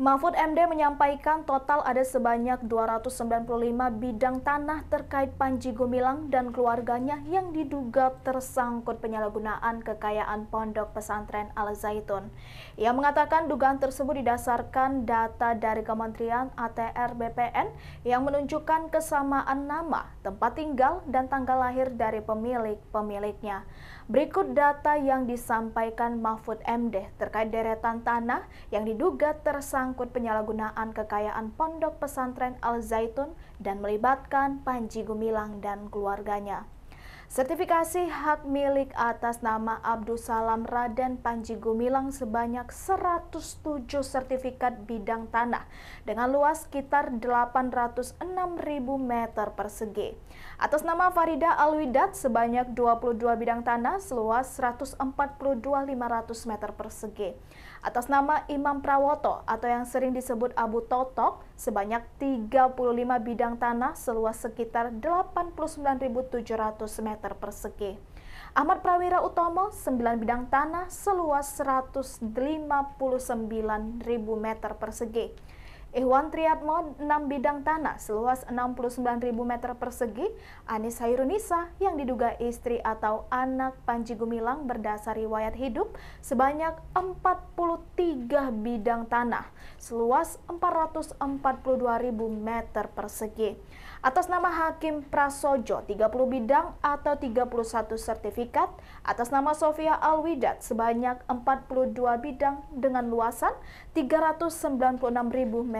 Mahfud MD menyampaikan total ada sebanyak 295 bidang tanah terkait Panji Gumilang dan keluarganya yang diduga tersangkut penyalahgunaan kekayaan pondok pesantren Al Zaitun. Ia mengatakan dugaan tersebut didasarkan data dari Kementerian ATR BPN yang menunjukkan kesamaan nama, tempat tinggal, dan tanggal lahir dari pemilik-pemiliknya. Berikut data yang disampaikan Mahfud MD terkait deretan tanah yang diduga tersangkut menyangkut penyalahgunaan kekayaan pondok pesantren Al Zaitun dan melibatkan Panji Gumilang dan keluarganya. Sertifikasi hak milik atas nama Abdul Salam Raden Panji Gumilang sebanyak 107 sertifikat bidang tanah dengan luas sekitar 806.000 meter persegi. Atas nama Farida Alwidat sebanyak 22 bidang tanah seluas 142.500 meter persegi. Atas nama Imam Prawoto atau yang sering disebut Abu Totok sebanyak 35 bidang tanah seluas sekitar 89.700 meter meter persegi. Ahmad Prawira Utomo, 9 bidang tanah seluas 159.000 meter persegi. Ikhwan Triatmo 6 bidang tanah seluas 69.000 meter persegi Anis Hairunisa yang diduga istri atau anak Panji Gumilang berdasar riwayat hidup sebanyak 43 bidang tanah seluas 442.000 meter persegi. Atas nama Hakim Prasojo 30 bidang atau 31 sertifikat, atas nama Sofia Alwidat sebanyak 42 bidang dengan luasan 396.000 meter